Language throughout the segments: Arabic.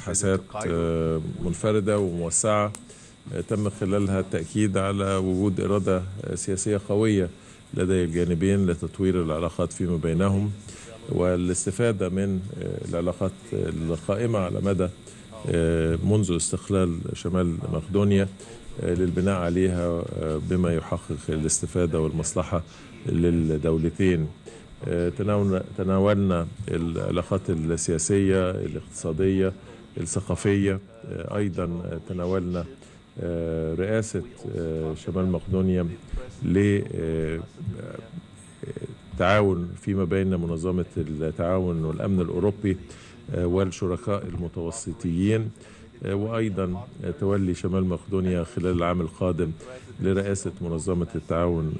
مباحثات آه، منفردة وموسعة آه، تم خلالها التأكيد على وجود إرادة سياسية قوية لدى الجانبين لتطوير العلاقات فيما بينهم والاستفادة من آه، العلاقات القائمة على مدى منذ استقلال شمال مقدونيا للبناء عليها بما يحقق الاستفادة والمصلحة للدولتين تناولنا العلاقات السياسية الاقتصادية الثقافية آه، أيضا تناولنا آه، رئاسة آه، شمال مقدونيا لتعاون فيما بين منظمة التعاون والأمن الأوروبي والشركاء المتوسطيين وأيضا تولي شمال مقدونيا خلال العام القادم لرئاسة منظمة التعاون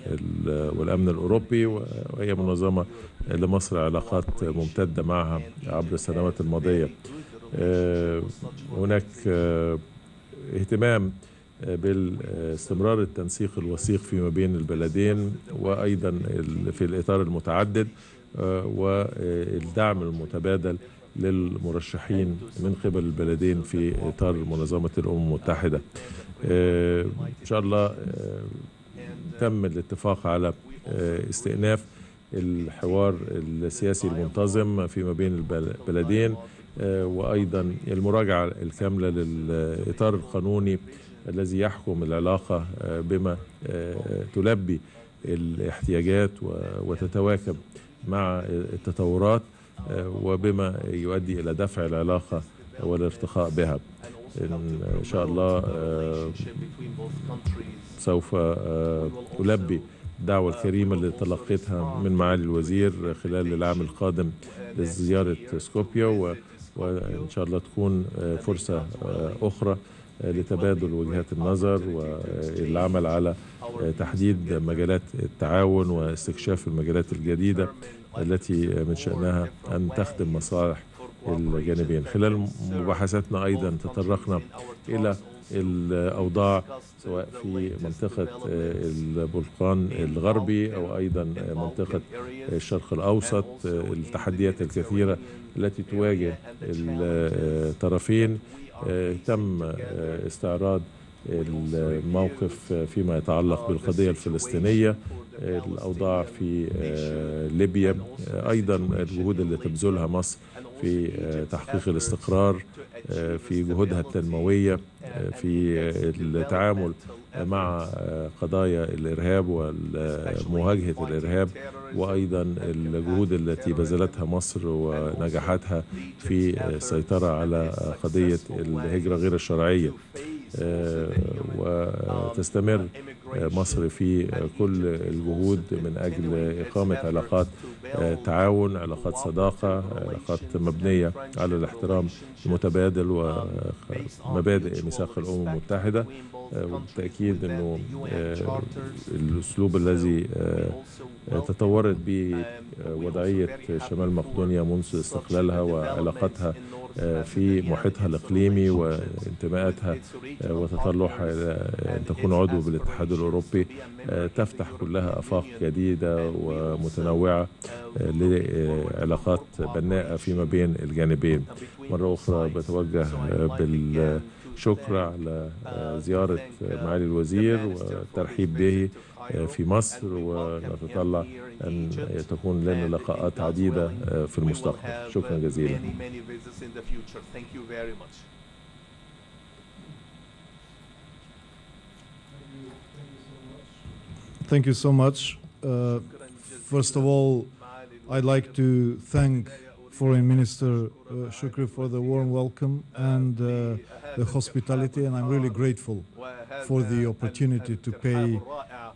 والأمن الأوروبي وهي منظمة لمصر علاقات ممتدة معها عبر السنوات الماضية آه، هناك آه، اهتمام آه، بالاستمرار التنسيق الوثيق فيما بين البلدين وأيضا في الإطار المتعدد والدعم المتبادل للمرشحين من قبل البلدين في إطار منظمة الأمم المتحدة إن شاء الله تم الاتفاق على استئناف الحوار السياسي المنتظم فيما بين البلدين آه، وأيضا المراجعة الكاملة للإطار القانوني الذي يحكم العلاقة آه، بما آه، تلبي الاحتياجات وتتواكب مع التطورات وبما يؤدي إلى دفع العلاقة والارتقاء بها إن شاء الله سوف ألبي الدعوة الكريمة اللي تلقيتها من معالي الوزير خلال العام القادم لزيارة سكوبيا وإن شاء الله تكون آه، فرصة آه، أخرى آه، لتبادل وجهات النظر والعمل على تحديد مجالات التعاون واستكشاف المجالات الجديدة التي من شأنها أن تخدم مصالح الجانبين خلال مباحثاتنا أيضا تطرقنا إلى الأوضاع سواء في منطقة آه، البلقان الغربي أو أيضا آه، منطقة آه، الشرق الأوسط التحديات الكثيرة التي تواجه الطرفين تم استعراض الموقف فيما يتعلق بالقضية الفلسطينية الأوضاع في آه، ليبيا آه، أيضا الجهود اللي تبذلها مصر في آه، تحقيق الاستقرار في جهودها التنموية في التعامل مع قضايا الإرهاب ومواجهة الإرهاب وأيضا الجهود التي بذلتها مصر ونجاحاتها في السيطرة على قضية الهجرة غير الشرعية آه، وتستمر آه، مصر في كل الجهود من أجل إقامة علاقات آه، تعاون علاقات صداقة علاقات مبنية على الاحترام المتبادل ومبادئ ميثاق الأمم المتحدة وبالتأكيد أنه الأسلوب الذي تطورت به وضعية شمال مقدونيا منذ استقلالها وعلاقتها آه، في محيطها الإقليمي وانتماءاتها آه، وتطلعها إلى أن تكون عضو بالاتحاد الأوروبي آه، تفتح كلها آفاق جديدة ومتنوعة لعلاقات بناءة فيما بين الجانبين مرة أخرى بتوجه بال شكر آه، على آه، آه، زيارة معالي الوزير والترحيب به في مصر ونتطلع أن تكون لنا لقاءات عديدة في المستقبل uh, شكرا جزيلا Thank you so much. Uh, first of all, I'd like to thank Foreign Minister uh, Shukri for the warm welcome and uh, the hospitality, and I'm really grateful for the opportunity to pay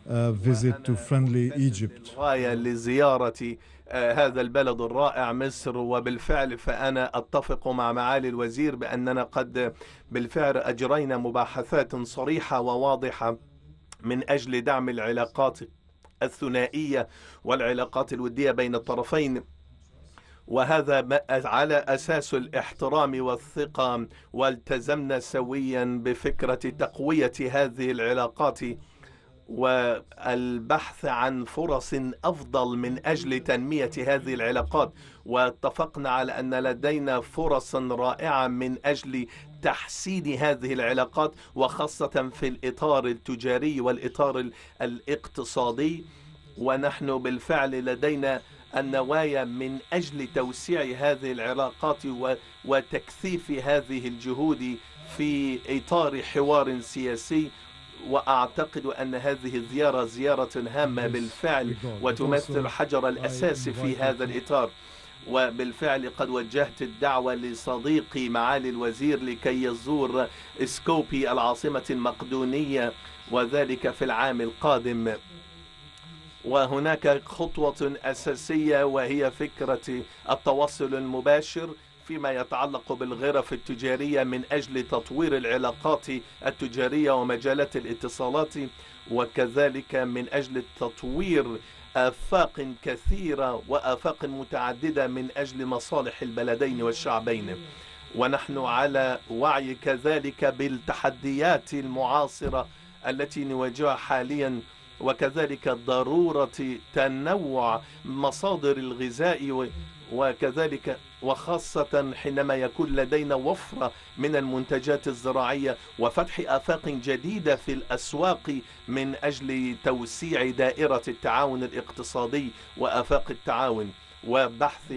a uh, visit to friendly Egypt. Uh, هذا البلد الرائع مصر وبالفعل فأنا أتفق مع معالي الوزير بأننا قد بالفعل أجرينا مباحثات صريحة وواضحة من أجل دعم العلاقات الثنائية والعلاقات الودية بين الطرفين وهذا على أساس الاحترام والثقة والتزمنا سويا بفكرة تقوية هذه العلاقات والبحث عن فرص أفضل من أجل تنمية هذه العلاقات واتفقنا على أن لدينا فرصا رائعة من أجل تحسين هذه العلاقات وخاصة في الإطار التجاري والإطار الاقتصادي ونحن بالفعل لدينا النوايا من أجل توسيع هذه العلاقات وتكثيف هذه الجهود في إطار حوار سياسي وأعتقد أن هذه الزيارة زيارة هامة بالفعل وتمثل حجر الأساس في هذا الإطار وبالفعل قد وجهت الدعوة لصديقي معالي الوزير لكي يزور سكوبي العاصمة المقدونية وذلك في العام القادم وهناك خطوة أساسية وهي فكرة التواصل المباشر فيما يتعلق بالغرف التجارية من أجل تطوير العلاقات التجارية ومجالات الاتصالات وكذلك من أجل تطوير آفاق كثيرة وآفاق متعددة من أجل مصالح البلدين والشعبين ونحن على وعي كذلك بالتحديات المعاصرة التي نواجهها حاليا وكذلك ضرورة تنوع مصادر الغذاء وكذلك وخاصة حينما يكون لدينا وفرة من المنتجات الزراعية وفتح آفاق جديدة في الأسواق من أجل توسيع دائرة التعاون الاقتصادي وآفاق التعاون وبحث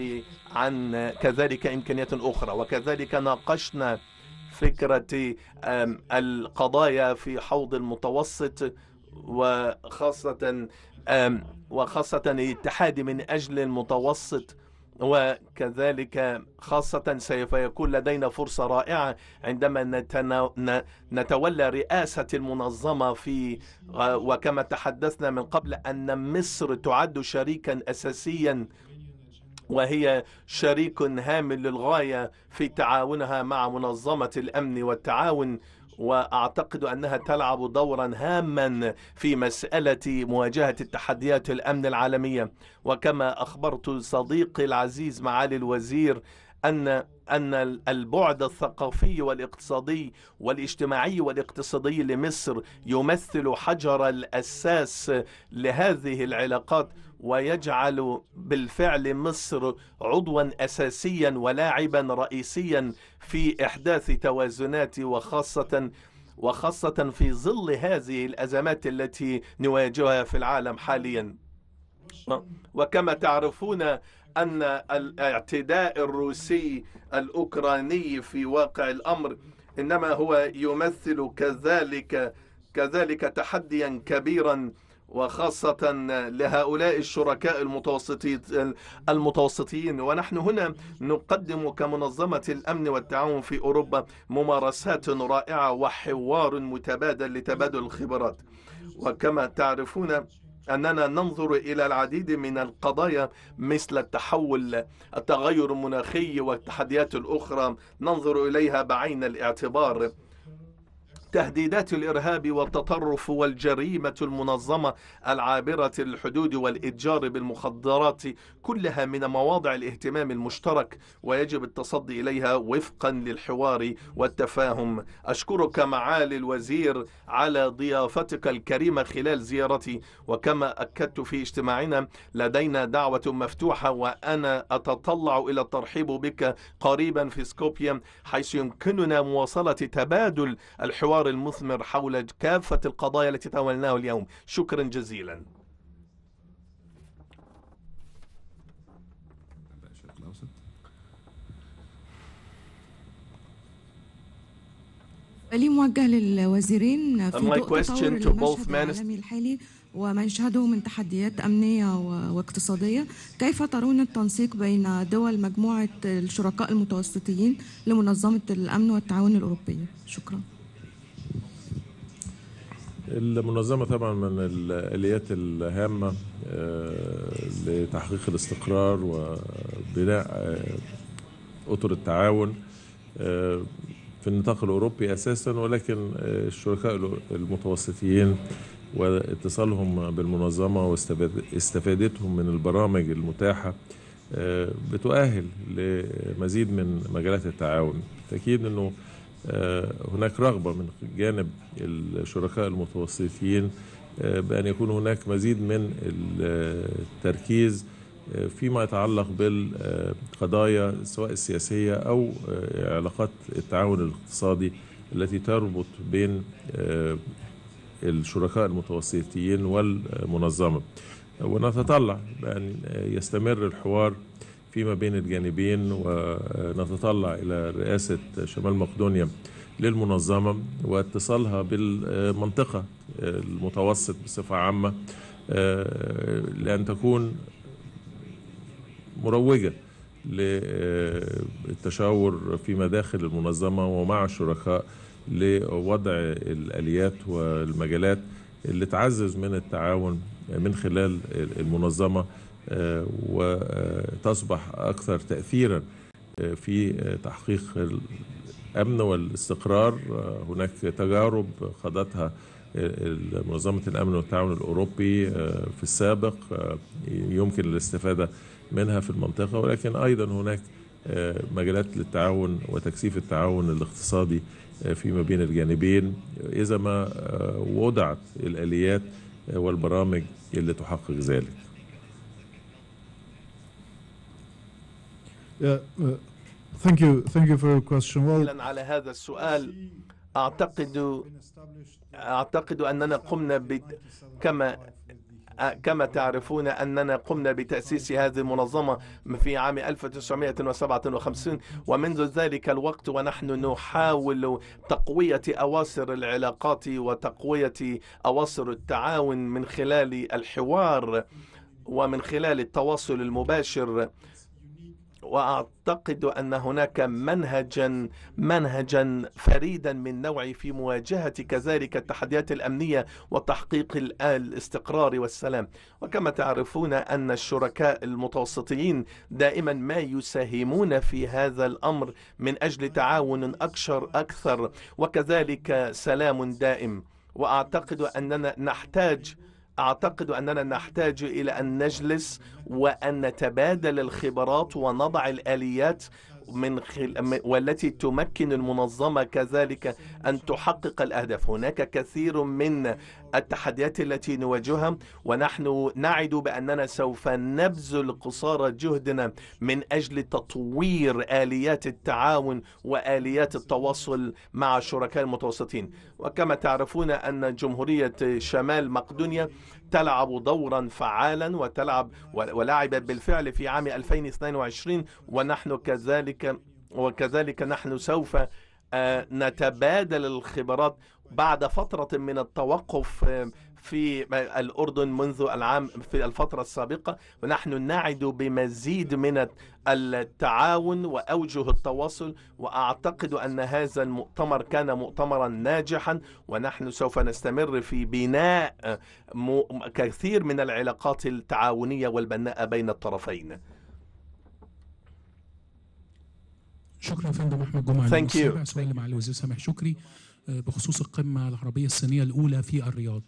عن كذلك إمكانيات أخرى وكذلك ناقشنا فكرة القضايا في حوض المتوسط وخاصة وخاصة الاتحاد من أجل المتوسط وكذلك خاصة سوف يكون لدينا فرصة رائعة عندما نتولى رئاسة المنظمة في آه، وكما تحدثنا من قبل أن مصر تعد شريكا أساسيا وهي شريك هام للغاية في تعاونها مع منظمة الأمن والتعاون واعتقد انها تلعب دورا هاما في مساله مواجهه التحديات الامن العالميه وكما اخبرت صديقي العزيز معالي الوزير ان ان البعد الثقافي والاقتصادي والاجتماعي والاقتصادي لمصر يمثل حجر الاساس لهذه العلاقات ويجعل بالفعل مصر عضوا اساسيا ولاعبا رئيسيا في احداث توازنات وخاصه وخاصه في ظل هذه الازمات التي نواجهها في العالم حاليا وكما تعرفون ان الاعتداء الروسي الاوكراني في واقع الامر انما هو يمثل كذلك كذلك تحديا كبيرا وخاصة لهؤلاء الشركاء المتوسطين ونحن هنا نقدم كمنظمة الأمن والتعاون في أوروبا ممارسات رائعة وحوار متبادل لتبادل الخبرات وكما تعرفون أننا ننظر إلى العديد من القضايا مثل التحول التغير المناخي والتحديات الأخرى ننظر إليها بعين الاعتبار تهديدات الإرهاب والتطرف والجريمة المنظمة العابرة للحدود والإتجار بالمخدرات كلها من مواضع الاهتمام المشترك ويجب التصدي إليها وفقا للحوار والتفاهم أشكرك معالي الوزير على ضيافتك الكريمة خلال زيارتي وكما أكدت في اجتماعنا لدينا دعوة مفتوحة وأنا أتطلع إلى الترحيب بك قريبا في سكوبيا حيث يمكننا مواصلة تبادل الحوار الحوار المثمر حول كافة القضايا التي تناولناها اليوم شكرا جزيلا لي موجه للوزيرين في ضوء تطور المشهد العالمي الحالي وما يشهده من تحديات أمنية واقتصادية كيف ترون التنسيق بين دول مجموعة الشركاء المتوسطيين لمنظمة الأمن والتعاون الأوروبية شكراً المنظمة طبعا من الآليات الهامة آه، لتحقيق الاستقرار وبناء آه، أطر التعاون آه، في النطاق الأوروبي أساسا ولكن الشركاء المتوسطيين واتصالهم بالمنظمة واستفادتهم من البرامج المتاحة بتؤهل لمزيد من مجالات التعاون بالتأكيد أنه آه، هناك رغبة من جانب الشركاء المتوسطين آه، بأن يكون هناك مزيد من التركيز آه، فيما يتعلق بالقضايا سواء السياسية أو علاقات التعاون الاقتصادي التي تربط بين الشركاء المتوسطيين والمنظمة ونتطلع بأن يستمر الحوار فيما بين الجانبين ونتطلع إلى رئاسة شمال مقدونيا للمنظمة واتصالها بالمنطقة المتوسط بصفة عامة آه، لأن تكون مروجة للتشاور في مداخل المنظمة ومع الشركاء لوضع الآليات والمجالات اللي تعزز من التعاون من خلال المنظمة آه، وتصبح أكثر تأثيرا آه، في آه، تحقيق الأمن والاستقرار هناك تجارب خاضتها منظمة الأمن والتعاون الأوروبي في السابق يمكن الاستفادة منها في المنطقة ولكن أيضا هناك مجالات للتعاون وتكثيف التعاون الاقتصادي فيما بين الجانبين إذا ما وضعت الآليات والبرامج اللي تحقق ذلك Uh, thank you, thank you for your question. Well, على هذا السؤال أعتقد أعتقد أننا قمنا كما كما تعرفون أننا قمنا بتأسيس هذه المنظمة في عام 1957 ومنذ ذلك الوقت ونحن نحاول تقوية أواصر العلاقات وتقوية أواصر التعاون من خلال الحوار ومن خلال التواصل المباشر واعتقد ان هناك منهجا منهجا فريدا من نوعه في مواجهه كذلك التحديات الامنيه وتحقيق الاستقرار والسلام وكما تعرفون ان الشركاء المتوسطيين دائما ما يساهمون في هذا الامر من اجل تعاون اكثر اكثر وكذلك سلام دائم واعتقد اننا نحتاج أعتقد أننا نحتاج إلى أن نجلس وأن نتبادل الخبرات ونضع الآليات من خل... والتي تمكن المنظمة كذلك أن تحقق الأهداف هناك كثير من التحديات التي نواجهها ونحن نعد بأننا سوف نبذل قصارى جهدنا من أجل تطوير آليات التعاون وآليات التواصل مع الشركاء المتوسطين وكما تعرفون أن جمهورية شمال مقدونيا تلعب دورا فعالا وتلعب ولعبت بالفعل في عام 2022 ونحن كذلك وكذلك نحن سوف آه، نتبادل الخبرات بعد فترة من التوقف في الأردن منذ العام في الفترة السابقة ونحن نعد بمزيد من التعاون وأوجه التواصل وأعتقد أن هذا المؤتمر كان مؤتمرا ناجحا ونحن سوف نستمر في بناء كثير من العلاقات التعاونية والبناءة بين الطرفين شكرا فندم احمد جمعه Thank you. مع الوزير سامح شكري بخصوص القمة العربية الصينية الأولى في الرياض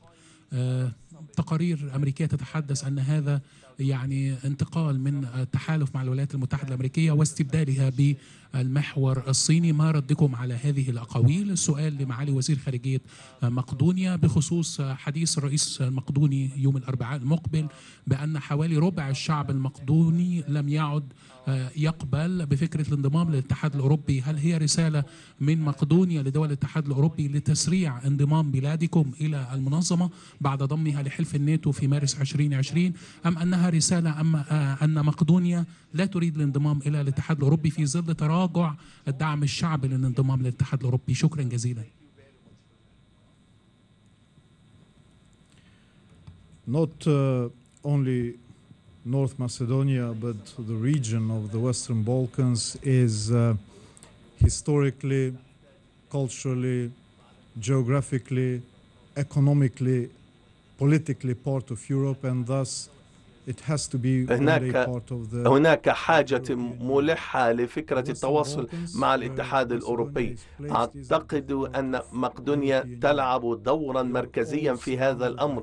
آه، تقارير أمريكية تتحدث أن هذا يعني انتقال من التحالف مع الولايات المتحدة الأمريكية واستبدالها بالمحور الصيني ما ردكم على هذه الأقاويل السؤال لمعالي وزير خارجية مقدونيا بخصوص حديث الرئيس المقدوني يوم الأربعاء المقبل بأن حوالي ربع الشعب المقدوني لم يعد آه، يقبل بفكرة الانضمام للاتحاد الأوروبي هل هي رسالة من مقدونيا لدول الاتحاد الأوروبي لتسريع انضمام بلادكم إلى المنظمة بعد ضمها لحلف الناتو في مارس 2020 أم أنها رسالة أم آه، أن مقدونيا لا تريد الانضمام إلى الاتحاد الأوروبي في ظل تراجع الدعم الشعبي للانضمام للاتحاد الأوروبي شكرا جزيلا Not uh, only North Macedonia, but the region of the Western Balkans is uh, historically, culturally, geographically, economically politically part of Europe and thus هناك هناك حاجة ملحة لفكرة التواصل مع الاتحاد الأوروبي أعتقد أن مقدونيا تلعب دورا مركزيا في هذا الأمر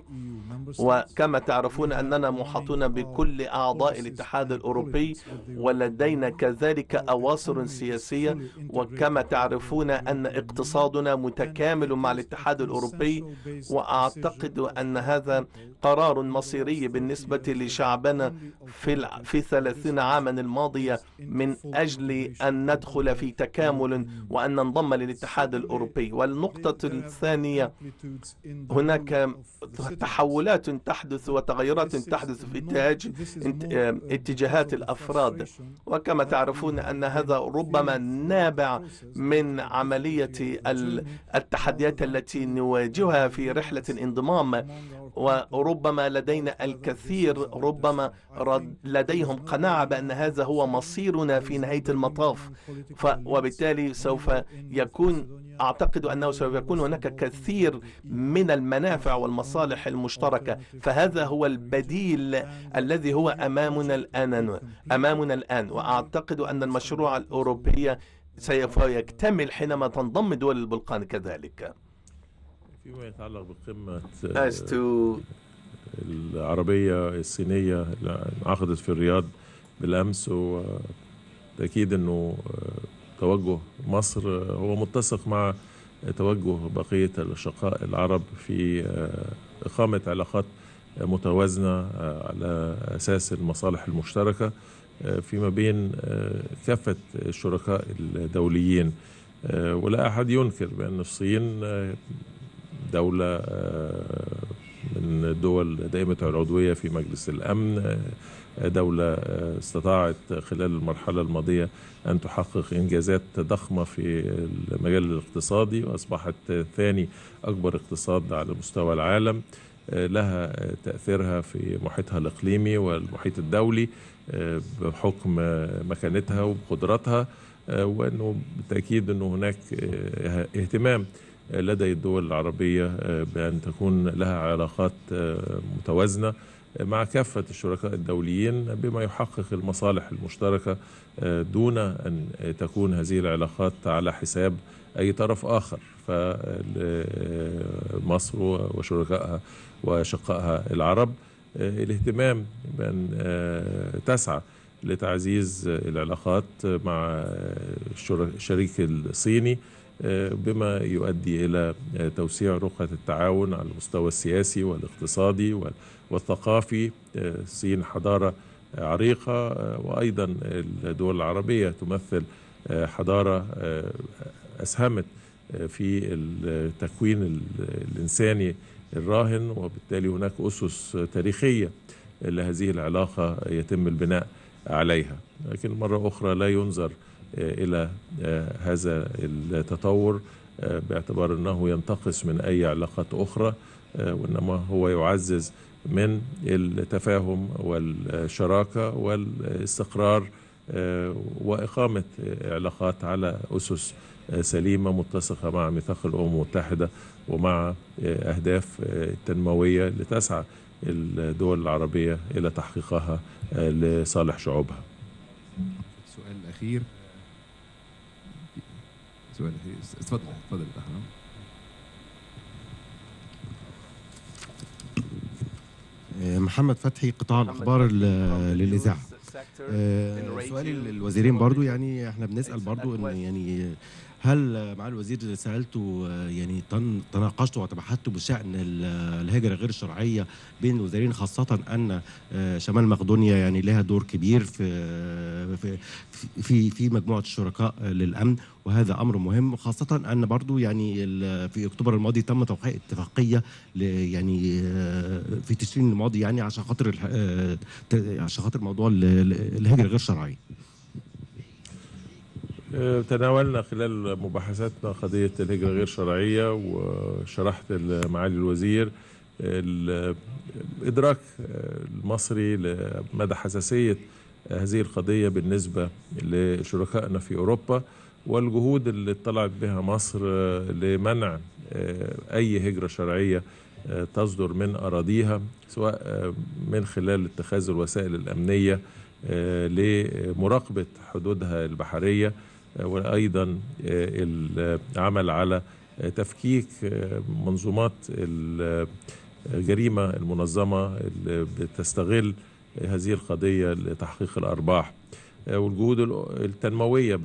e وكما تعرفون أننا محاطون بكل أعضاء الاتحاد الأوروبي ولدينا كذلك أواصر سياسية وكما تعرفون أن اقتصادنا متكامل مع الاتحاد الأوروبي وأعتقد أن هذا قرار مصيري بالنسبة لشعب شعبنا في في 30 عاما الماضية من أجل أن ندخل في تكامل وأن ننضم للاتحاد الأوروبي والنقطة الثانية هناك تحولات تحدث وتغيرات تحدث في اتجاه اتجاهات الأفراد وكما تعرفون أن هذا ربما نابع من عملية التحديات التي نواجهها في رحلة الانضمام وربما لدينا الكثير ربما لديهم قناعة بأن هذا هو مصيرنا في نهاية المطاف وبالتالي سوف يكون أعتقد أنه سوف يكون هناك كثير من المنافع والمصالح المشتركة فهذا هو البديل الذي هو أمامنا الآن أمامنا الآن وأعتقد أن المشروع الأوروبي سوف يكتمل حينما تنضم دول البلقان كذلك فيما يتعلق بقمة آه، العربية الصينية اللي انعقدت في الرياض بالأمس وتأكيد أنه آه، توجه مصر آه، هو متسق مع توجه بقية الأشقاء العرب في إقامة علاقات متوازنة على أساس المصالح المشتركة فيما بين كافة الشركاء الدوليين ولا أحد ينكر بأن الصين دولة آه، من الدول دائمة العضوية في مجلس الأمن آه، دولة آه، استطاعت خلال المرحلة الماضية أن تحقق إنجازات ضخمة في المجال الاقتصادي وأصبحت ثاني أكبر اقتصاد على مستوى العالم لها تأثيرها في محيطها الإقليمي والمحيط الدولي بحكم مكانتها وقدرتها وأنه بالتأكيد أنه هناك اهتمام لدى الدول العربية آه، بأن تكون لها علاقات آه، متوازنة آه، مع كافة الشركاء الدوليين بما يحقق المصالح المشتركة دون أن تكون هذه العلاقات على حساب أي طرف آخر فمصر وشركائها وشقائها العرب الاهتمام بأن تسعى لتعزيز العلاقات مع الشريك الصيني بما يؤدي الى توسيع رقعه التعاون على المستوى السياسي والاقتصادي والثقافي الصين حضاره عريقه وايضا الدول العربيه تمثل حضاره اسهمت في التكوين الانساني الراهن وبالتالي هناك اسس تاريخيه لهذه العلاقه يتم البناء عليها لكن مره اخرى لا ينظر إلى آه، هذا التطور آه، باعتبار أنه ينتقص من أي علاقات أخرى آه، وإنما هو يعزز من التفاهم والشراكة والاستقرار وإقامة علاقات على أسس سليمة متسقة مع ميثاق الأمم المتحدة ومع أهداف تنموية لتسعى الدول العربية إلى تحقيقها لصالح شعوبها سؤال أخير سؤال تفضل تفضل احمد آه، محمد فتحي قطاع الاخبار للاذاعه آه، سؤالي للوزيرين برضو يعني احنا بنسال برضو ان يعني هل مع الوزير سالته يعني تناقشتوا وتبحثتوا بشان الهجره غير الشرعيه بين الوزارين خاصه ان آه، شمال مقدونيا يعني لها دور كبير في في في, في مجموعه الشركاء للامن وهذا امر مهم خاصه ان برضو يعني في اكتوبر الماضي تم توقيع اتفاقيه يعني آه، في تشرين الماضي يعني عشان خاطر آه، عشان خاطر موضوع الهجره غير الشرعيه آه، تناولنا خلال مباحثاتنا قضية الهجرة غير شرعية وشرحت لمعالي الوزير الإدراك المصري لمدى حساسية هذه القضية بالنسبة لشركائنا في أوروبا والجهود اللي اطلعت بها مصر لمنع آه، أي هجرة شرعية آه، تصدر من أراضيها سواء من خلال اتخاذ الوسائل الأمنية لمراقبة حدودها البحرية وايضا آه، العمل على تفكيك آه، منظومات الجريمه المنظمه اللي بتستغل هذه القضيه لتحقيق الارباح آه، والجهود التنمويه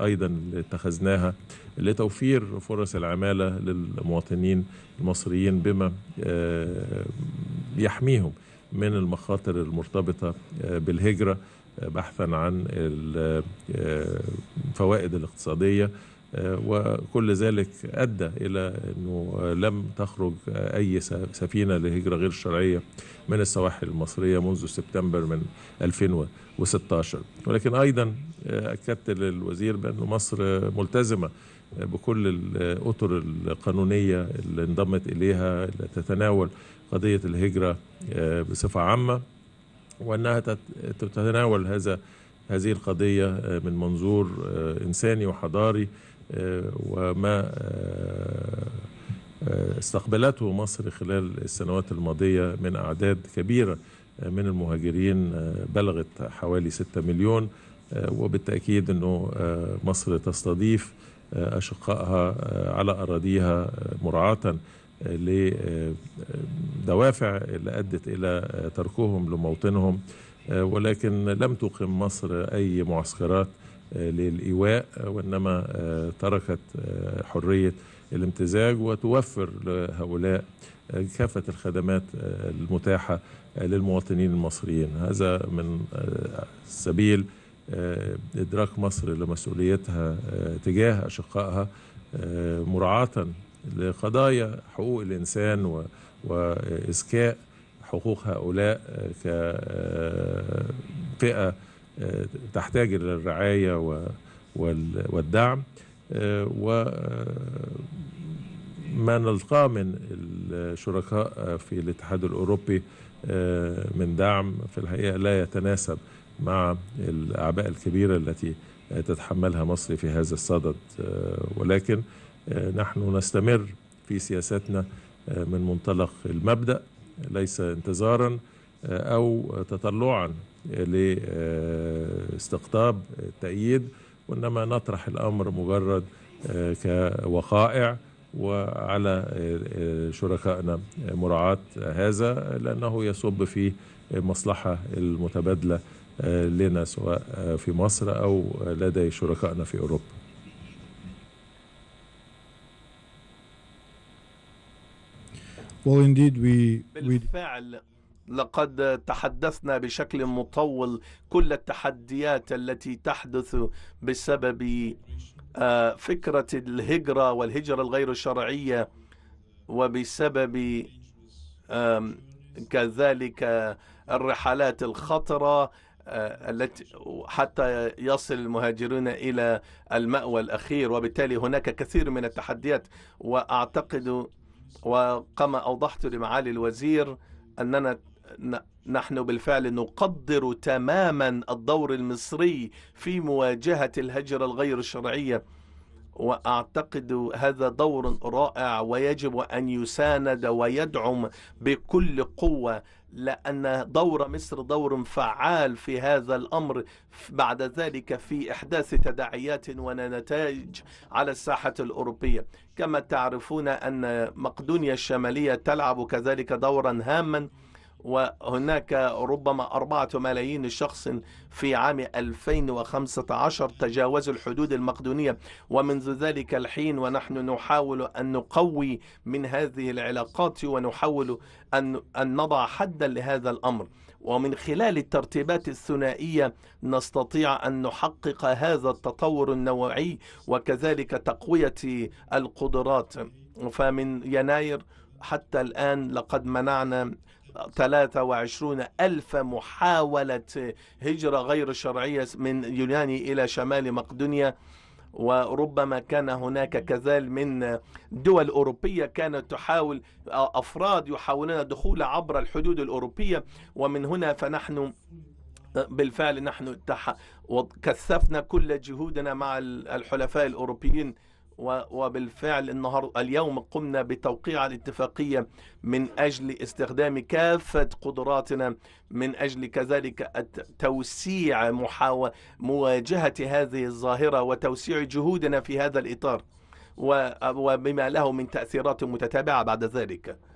ايضا اللي اتخذناها لتوفير فرص العماله للمواطنين المصريين بما يحميهم من المخاطر المرتبطه بالهجره بحثا عن الفوائد آه، الاقتصادية آه، وكل ذلك أدى إلى أنه لم تخرج أي سفينة لهجرة غير شرعية من السواحل المصرية منذ سبتمبر من 2016 ولكن أيضا آه، أكدت للوزير بأن مصر ملتزمة بكل الأطر القانونية اللي انضمت إليها اللي تتناول قضية الهجرة بصفة عامة وأنها تتناول هذا هذه القضية آه، من منظور آه، إنساني وحضاري آه، وما استقبلته مصر خلال السنوات الماضية من أعداد كبيرة من المهاجرين بلغت حوالي 6 مليون وبالتأكيد أنه مصر تستضيف أشقائها على أراضيها مراعاة لدوافع اللي أدت إلى تركهم لموطنهم ولكن لم تقم مصر أي معسكرات للإيواء وإنما تركت حرية الامتزاج وتوفر لهؤلاء كافة الخدمات المتاحة للمواطنين المصريين هذا من سبيل إدراك مصر لمسؤوليتها تجاه أشقائها مراعاة لقضايا حقوق الإنسان وإزكاء حقوق هؤلاء كفئة آه، تحتاج إلى الرعاية والدعم آه، وما نلقاه من الشركاء في الاتحاد الأوروبي آه، من دعم في الحقيقة لا يتناسب مع الأعباء الكبيرة التي تتحملها مصر في هذا الصدد ولكن آه، نحن نستمر في سياساتنا آه، من منطلق المبدأ ليس انتظارا آه، أو تطلعا لاستقطاب التأييد وإنما نطرح الأمر مجرد كوقائع وعلى شركائنا مراعاة هذا لأنه يصب في المصلحة المتبادلة لنا سواء في مصر أو لدى شركائنا في أوروبا Well, indeed, we, we... بالفعل لقد تحدثنا بشكل مطول كل التحديات التي تحدث بسبب آه، فكرة الهجرة والهجرة الغير شرعية وبسبب كذلك الرحلات الخطرة آه، التي حتى يصل المهاجرون إلى المأوى الأخير وبالتالي هناك كثير من التحديات وأعتقد وكما أوضحت لمعالي الوزير أننا نحن بالفعل نقدر تماما الدور المصري في مواجهة الهجرة الغير شرعية وأعتقد هذا دور رائع ويجب أن يساند ويدعم بكل قوة لأن دور مصر دور فعال في هذا الأمر بعد ذلك في إحداث تداعيات ونتائج على الساحة الأوروبية كما تعرفون أن مقدونيا الشمالية تلعب كذلك دورا هاما وهناك ربما أربعة ملايين شخص في عام 2015 تجاوزوا الحدود المقدونية ومنذ ذلك الحين ونحن نحاول أن نقوي من هذه العلاقات ونحاول أن, أن نضع حدا لهذا الأمر ومن خلال الترتيبات الثنائية نستطيع أن نحقق هذا التطور النوعي وكذلك تقوية القدرات فمن يناير حتى الآن لقد منعنا 23 ألف محاولة هجرة غير شرعية من يوناني إلى شمال مقدونيا وربما كان هناك كذلك من دول أوروبية كانت تحاول أفراد يحاولون الدخول عبر الحدود الأوروبية ومن هنا فنحن بالفعل نحن كثفنا كل جهودنا مع الحلفاء الأوروبيين وبالفعل النهار اليوم قمنا بتوقيع الاتفاقية من أجل استخدام كافة قدراتنا من أجل كذلك توسيع محاولة مواجهة هذه الظاهرة وتوسيع جهودنا في هذا الإطار وبما له من تأثيرات متتابعة بعد ذلك